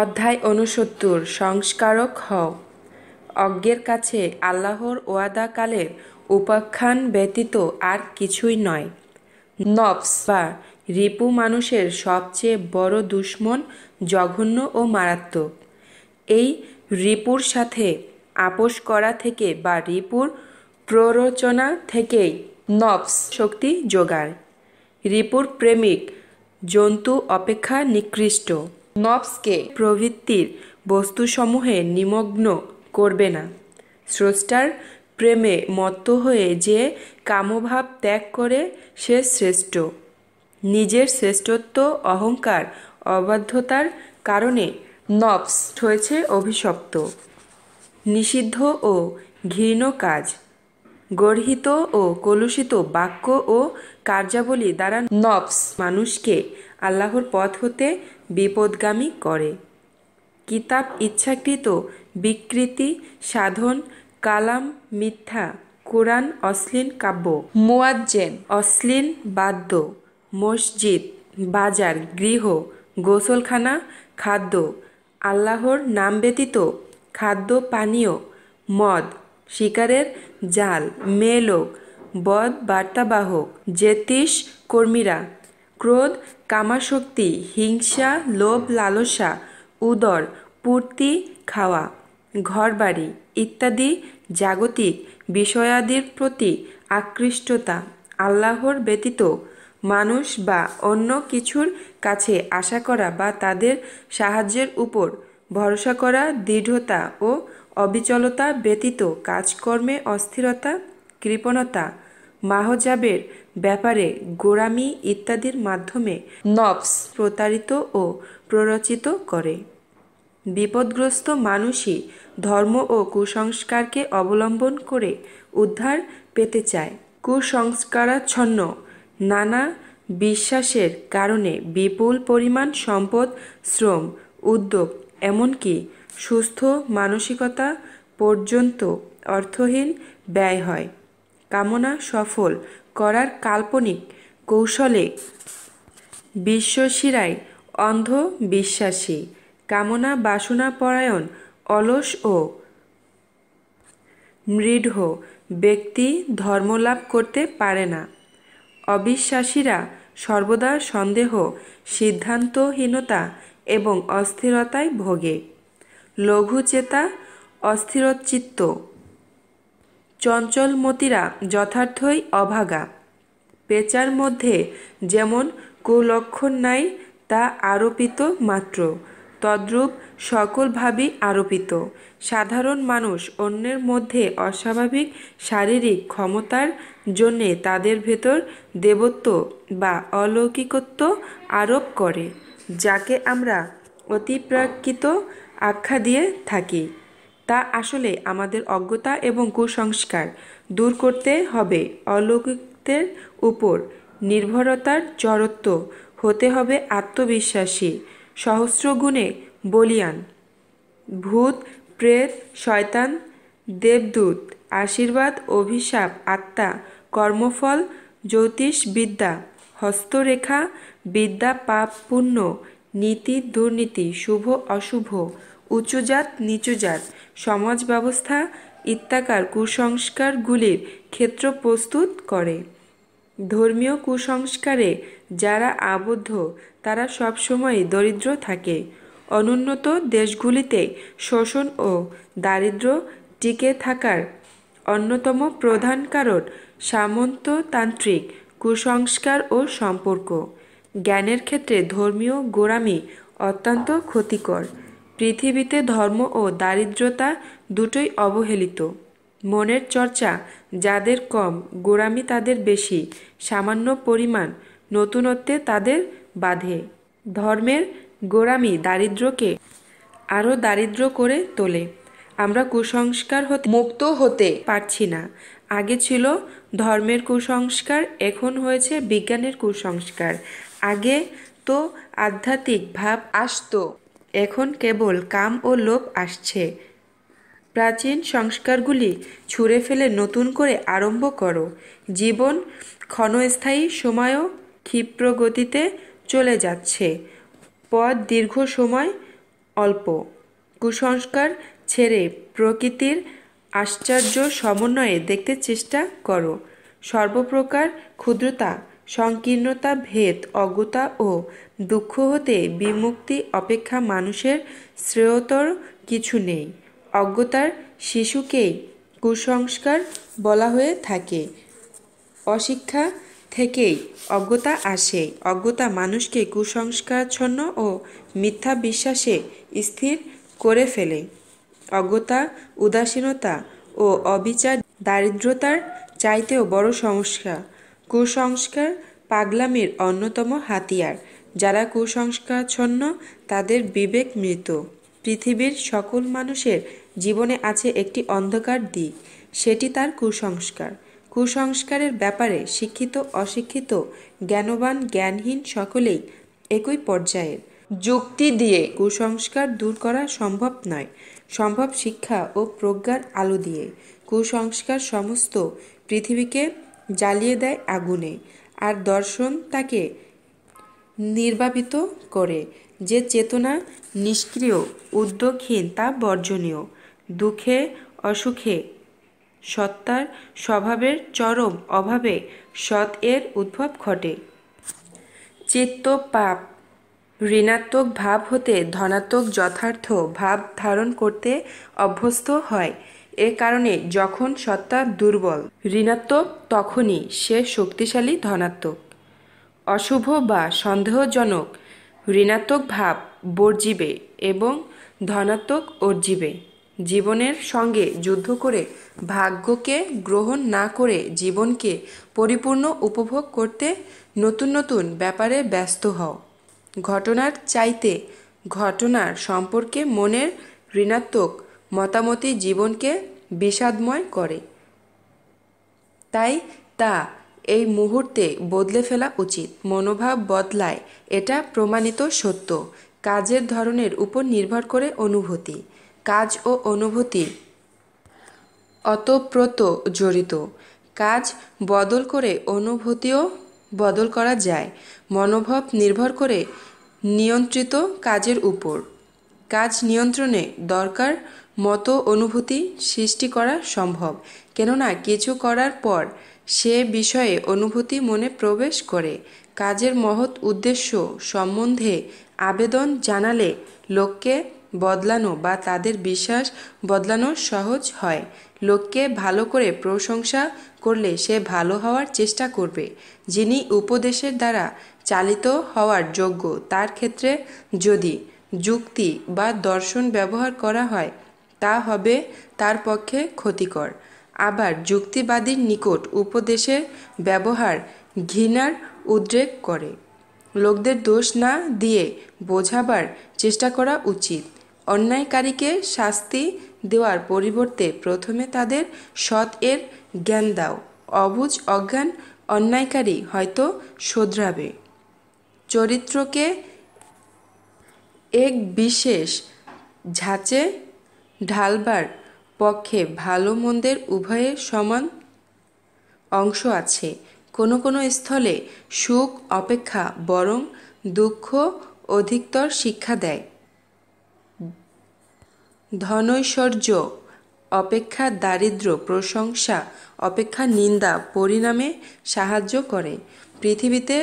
অধ্যায় অনুসত্তর সংস্কারক হও অজ্ঞের কাছে আল্লাহর ওয়াদাকালের উপাখ্যান ব্যতীত আর কিছুই নয় নফস বা রিপু মানুষের সবচেয়ে বড় দুশ্মন জঘন্য ও মারাত্মক এই রিপুর সাথে আপোষ করা থেকে বা রিপুর প্ররোচনা থেকেই নফস শক্তি জোগায় রিপুর প্রেমিক জন্তু অপেক্ষা নিকৃষ্ট নবসকে প্রভৃতির বস্তুসমূহে নিমগ্ন করবে না স্রষ্টার প্রেমে মত্ত হয়ে যে কামভাব ত্যাগ করে সে শ্রেষ্ঠ নিজের শ্রেষ্ঠত্ব অহংকার অবাধ্যতার কারণে নবস হয়েছে অভিশপ্ত নিষিদ্ধ ও ঘৃণ কাজ গর্হিত ও কলুষিত বাক্য ও কার্যাবলী দ্বারা নবস মানুষকে আল্লাহর পথ হতে বিপদগামী করে কিতাব ইচ্ছাকৃত বিকৃতি সাধন কালাম মিথ্যা কোরআন অশ্লীল কাব্য মুয়াজ্জেন অশ্লীল বাদ্য মসজিদ বাজার গৃহ গোসলখানা খাদ্য আল্লাহর নাম ব্যতীত খাদ্য পানীয় মদ শিকারের জাল মেয়ে লোক বদ বার্তাবাহক জ্যোতিষ কর্মীরা ক্রোধ কামাশক্তি হিংসা লোভ লালসা উদর পূর্তি খাওয়া ঘরবাড়ি ইত্যাদি জাগতিক বিষয়াদির প্রতি আকৃষ্টতা আল্লাহর ব্যতীত মানুষ বা অন্য কিছুর কাছে আশা করা বা তাদের সাহায্যের উপর ভরসা করা দৃঢ়তা ও অবিচলতা ব্যতীত কাজকর্মে অস্থিরতা কৃপণতা মাহজাবের ব্যাপারে গোড়ামি ইত্যাদির মাধ্যমে নফস প্রতারিত ও প্ররোচিত করে বিপদগ্রস্ত মানুষই ধর্ম ও কুসংস্কারকে অবলম্বন করে উদ্ধার পেতে চায় কুসংস্কারাচ্ছন্ন নানা বিশ্বাসের কারণে বিপুল পরিমাণ সম্পদ শ্রম উদ্যোগ এমনকি সুস্থ মানসিকতা পর্যন্ত অর্থহীন ব্যয় হয় কামনা সফল করার কাল্পনিক কৌশলে বিশ্বশিরায় অন্ধ বিশ্বাসী কামনা বাসনা পরায়ণ অলস ও মৃঢ় ব্যক্তি ধর্মলাভ করতে পারে না অবিশ্বাসীরা সর্বদা সন্দেহ সিদ্ধান্তহীনতা এবং অস্থিরতায় ভোগে লঘুচেতা অস্থিরচিত্ত চঞ্চল মতিরা যথার্থই অভাগা পেচার মধ্যে যেমন কুলক্ষণ নাই তা আরোপিত মাত্র তদ্রূপ সকলভাবেই আরোপিত সাধারণ মানুষ অন্যের মধ্যে অস্বাভাবিক শারীরিক ক্ষমতার জন্যে তাদের ভেতর দেবত্ব বা অলৌকিকত্ব আরোপ করে যাকে আমরা অতিপ্রাকৃত আখ্যা দিয়ে থাকি তা আসলে আমাদের অজ্ঞতা এবং কুসংস্কার দূর করতে হবে অলৌকিকদের উপর নির্ভরতার জড়ত্ব হতে হবে আত্মবিশ্বাসী সহস্রগুণে বলিয়ান ভূত প্রেত শয়তান দেবদূত আশীর্বাদ অভিশাপ আত্মা কর্মফল জ্যোতিষ বিদ্যা হস্তরেখা বিদ্যা পাপ পুণ্য নীতি দুর্নীতি শুভ অশুভ উঁচু নিচু নিচুজাত সমাজ ব্যবস্থা ইত্যাকার কুসংস্কারগুলির ক্ষেত্র প্রস্তুত করে ধর্মীয় কুসংস্কারে যারা আবদ্ধ তারা সবসময় দরিদ্র থাকে অনুন্নত দেশগুলিতে শোষণ ও দারিদ্র টিকে থাকার অন্যতম প্রধান কারণ সামন্ততান্ত্রিক কুসংস্কার ও সম্পর্ক জ্ঞানের ক্ষেত্রে ধর্মীয় গোড়ামি অত্যন্ত ক্ষতিকর পৃথিবীতে ধর্ম ও দারিদ্রতা দুটোই অবহেলিত মনের চর্চা যাদের কম গোড়ামি তাদের বেশি সামান্য পরিমাণ নতুনত্বে তাদের বাধে ধর্মের গোড়ামি দারিদ্রকে আরও দারিদ্র করে তোলে আমরা কুসংস্কার হতে মুক্ত হতে পারছি না আগে ছিল ধর্মের কুসংস্কার এখন হয়েছে বিজ্ঞানের কুসংস্কার আগে তো আধ্যাত্মিক ভাব আসতো এখন কেবল কাম ও লোভ আসছে প্রাচীন সংস্কারগুলি ছুঁড়ে ফেলে নতুন করে আরম্ভ করো জীবন ক্ষণস্থায়ী সময়ও ক্ষিপ্র গতিতে চলে যাচ্ছে পথ দীর্ঘ সময় অল্প কুসংস্কার ছেড়ে প্রকৃতির আশ্চর্য সমন্বয়ে দেখতে চেষ্টা করো সর্বপ্রকার ক্ষুদ্রতা সংকীর্ণতা ভেদ অজ্ঞতা ও দুঃখ হতে বিমুক্তি অপেক্ষা মানুষের শ্রেয়তর কিছু নেই অজ্ঞতার শিশুকেই কুসংস্কার বলা হয়ে থাকে অশিক্ষা থেকেই অজ্ঞতা আসে অজ্ঞতা মানুষকে কুসংস্কারচ্ছন্ন ও মিথ্যা বিশ্বাসে স্থির করে ফেলে অজ্ঞতা উদাসীনতা ও অবিচার দারিদ্রতার চাইতেও বড় সমস্যা কুসংস্কার পাগলামির অন্যতম হাতিয়ার যারা কুসংস্কারচ্ছন্ন তাদের বিবেক মৃত পৃথিবীর সকল মানুষের জীবনে আছে একটি অন্ধকার দিক সেটি তার কুসংস্কার কুসংস্কারের ব্যাপারে শিক্ষিত অশিক্ষিত জ্ঞানবান জ্ঞানহীন সকলেই একই পর্যায়ের যুক্তি দিয়ে কুসংস্কার দূর করা সম্ভব নয় সম্ভব শিক্ষা ও প্রজ্ঞার আলো দিয়ে কুসংস্কার সমস্ত পৃথিবীকে জ্বালিয়ে দেয় আগুনে আর দর্শন তাকে নির্বাপিত করে যে চেতনা নিষ্ক্রিয় উদ্যোগহীন তা বর্জনীয় দুঃখে অসুখে সত্তার স্বভাবের চরম অভাবে সৎ এর উদ্ভব ঘটে চিত্ত পাপ ঋণাত্মক ভাব হতে ধনাত্মক যথার্থ ভাব ধারণ করতে অভ্যস্ত হয় এ কারণে যখন সত্তা দুর্বল ঋণাত্মক তখনই সে শক্তিশালী ধনাত্মক অশুভ বা সন্দেহজনক ঋণাত্মক ভাব বর্জিবে এবং ধনাত্মক অর্জিবে জীবনের সঙ্গে যুদ্ধ করে ভাগ্যকে গ্রহণ না করে জীবনকে পরিপূর্ণ উপভোগ করতে নতুন নতুন ব্যাপারে ব্যস্ত হও ঘটনার চাইতে ঘটনার সম্পর্কে মনের ঋণাত্মক মতামতি জীবনকে বিষাদময় করে তাই তা এই মুহূর্তে বদলে ফেলা উচিত মনোভাব বদলায় এটা প্রমাণিত সত্য কাজের ধরনের উপর নির্ভর করে অনুভূতি কাজ ও অনুভূতি অতপ্রত জড়িত কাজ বদল করে অনুভূতিও বদল করা যায় মনোভাব নির্ভর করে নিয়ন্ত্রিত কাজের উপর কাজ নিয়ন্ত্রণে দরকার মতো অনুভূতি সৃষ্টি করা সম্ভব কেননা কিছু করার পর সে বিষয়ে অনুভূতি মনে প্রবেশ করে কাজের মহৎ উদ্দেশ্য সম্বন্ধে আবেদন জানালে লোককে বদলানো বা তাদের বিশ্বাস বদলানো সহজ হয় লোককে ভালো করে প্রশংসা করলে সে ভালো হওয়ার চেষ্টা করবে যিনি উপদেশের দ্বারা চালিত হওয়ার যোগ্য তার ক্ষেত্রে যদি যুক্তি বা দর্শন ব্যবহার করা হয় তা হবে তার পক্ষে ক্ষতিকর আবার যুক্তিবাদীর নিকট উপদেশের ব্যবহার ঘৃণার উদ্রেক করে লোকদের দোষ না দিয়ে বোঝাবার চেষ্টা করা উচিত অন্যায়কারীকে শাস্তি দেওয়ার পরিবর্তে প্রথমে তাদের সৎ এর জ্ঞান দাও অবুজ অজ্ঞান অন্যায়কারী হয়তো শোধরাবে চরিত্রকে এক বিশেষ ঝাঁচে ঢালবার পক্ষে ভালো মন্দের উভয়ে সমান অংশ আছে কোনো কোনো স্থলে সুখ অপেক্ষা বরং দুঃখ অধিকতর শিক্ষা দেয় ধনৈশ্বর্য অপেক্ষা দারিদ্র প্রশংসা অপেক্ষা নিন্দা পরিণামে সাহায্য করে পৃথিবীতে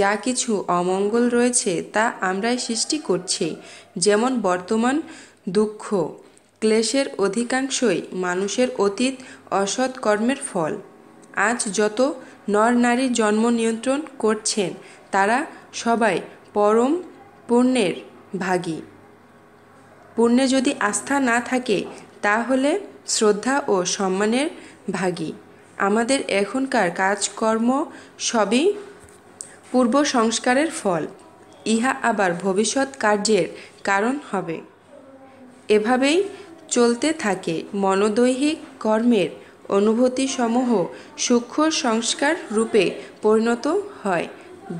যা কিছু অমঙ্গল রয়েছে তা আমরাই সৃষ্টি করছি যেমন বর্তমান দুঃখ ক্লেশের অধিকাংশই মানুষের অতীত অসৎ কর্মের ফল আজ যত নর নারী জন্ম নিয়ন্ত্রণ করছেন তারা সবাই পরম পুণ্যের ভাগী পুণ্যে যদি আস্থা না থাকে তাহলে শ্রদ্ধা ও সম্মানের ভাগী আমাদের এখনকার কাজকর্ম সবই পূর্ব সংস্কারের ফল ইহা আবার ভবিষ্যৎ কার্যের কারণ হবে এভাবেই চলতে থাকে মনোদৈহিক কর্মের অনুভূতিসমূহ সূক্ষ্ম সংস্কার রূপে পরিণত হয়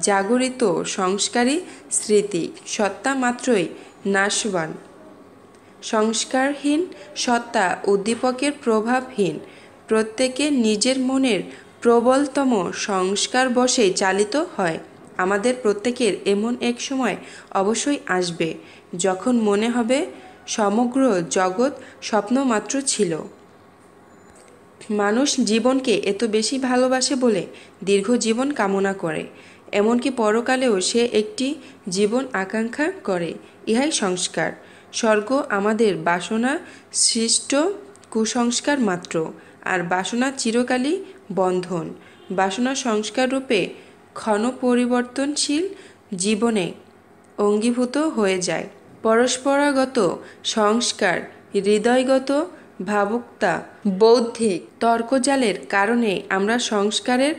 জাগরিত সংস্কারী স্মৃতি সত্তা মাত্রই নাশবান সংস্কারহীন সত্তা উদ্দীপকের প্রভাবহীন প্রত্যেকে নিজের মনের প্রবলতম সংস্কার বসে চালিত হয় আমাদের প্রত্যেকের এমন এক সময় অবশ্যই আসবে যখন মনে হবে সমগ্র জগৎ স্বপ্নমাত্র ছিল মানুষ জীবনকে এত বেশি ভালোবাসে বলে দীর্ঘ জীবন কামনা করে এমনকি পরকালেও সে একটি জীবন আকাঙ্ক্ষা করে ইহাই সংস্কার স্বর্গ আমাদের বাসনা সৃষ্ট কুসংস্কার মাত্র আর বাসনা চিরকালই বন্ধন বাসনা সংস্কার রূপে ক্ষণ পরিবর্তনশীল জীবনে অঙ্গীভূত হয়ে যায় পরস্পরাগত সংস্কার হৃদয়গত ভাবুকতা বৌদ্ধিক তর্কজালের কারণে আমরা সংস্কারের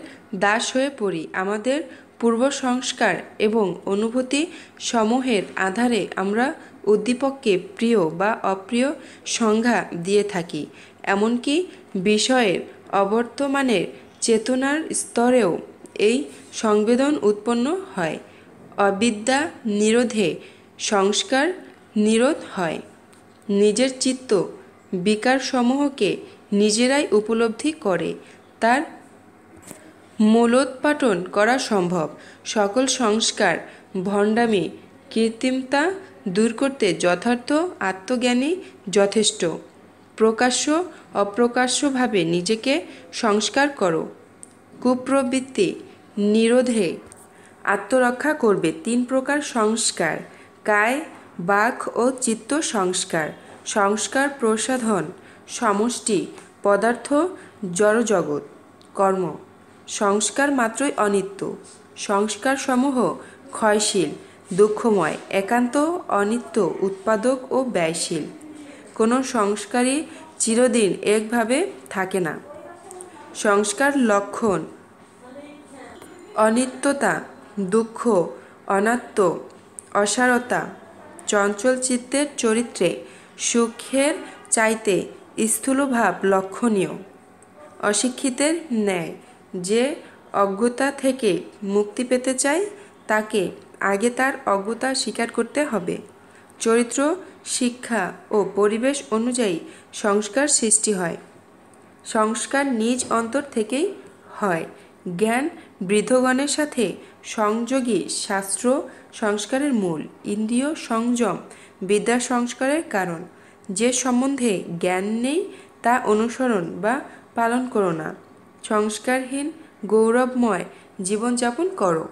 দাস হয়ে পড়ি আমাদের পূর্ব সংস্কার এবং অনুভূতি সমূহের আধারে আমরা উদ্দীপককে প্রিয় বা অপ্রিয় সংজ্ঞা দিয়ে থাকি এমনকি বিষয়ের অবর্তমানের চেতনার স্তরেও এই সংবেদন উৎপন্ন হয় অবিদ্যা নিরোধে সংস্কার নিরোধ হয় নিজের চিত্ত বিকারসমূহকে নিজেরাই উপলব্ধি করে তার মূলোৎপাটন করা সম্ভব সকল সংস্কার ভণ্ডামি কৃত্রিমতা দূর করতে যথার্থ আত্মজ্ঞানই যথেষ্ট প্রকাশ্য অপ্রকাশ্যভাবে নিজেকে সংস্কার করো কুপ্রবৃত্তি নিরোধে আত্মরক্ষা করবে তিন প্রকার সংস্কার কায় বাক ও চিত্ত সংস্কার সংস্কার প্রসাধন সমষ্টি পদার্থ জড়জগৎ কর্ম সংস্কার মাত্রই অনিত্য সংস্কার সমূহ ক্ষয়শীল দুঃখময় একান্ত অনিত্য উৎপাদক ও ব্যয়শীল কোনো সংস্কারই চিরদিন একভাবে থাকে না সংস্কার লক্ষণ অনিত্যতা দুঃখ অনাত্ম অসারতা চঞ্চল চিত্তের চরিত্রে সুখের চাইতে স্থূলভাব লক্ষণীয় অশিক্ষিতের ন্যায় যে অজ্ঞতা থেকে মুক্তি পেতে চায় তাকে আগে তার অজ্ঞতা স্বীকার করতে হবে চরিত্র শিক্ষা ও পরিবেশ অনুযায়ী সংস্কার সৃষ্টি হয় সংস্কার নিজ অন্তর থেকেই হয় জ্ঞান বৃদ্ধগণের সাথে সংযোগী শাস্ত্র সংস্কারের মূল ইন্দ্রিয় সংযম বিদ্যা সংস্কারের কারণ যে সম্বন্ধে জ্ঞান নেই তা অনুসরণ বা পালন করো না সংস্কারহীন গৌরবময় জীবনযাপন করো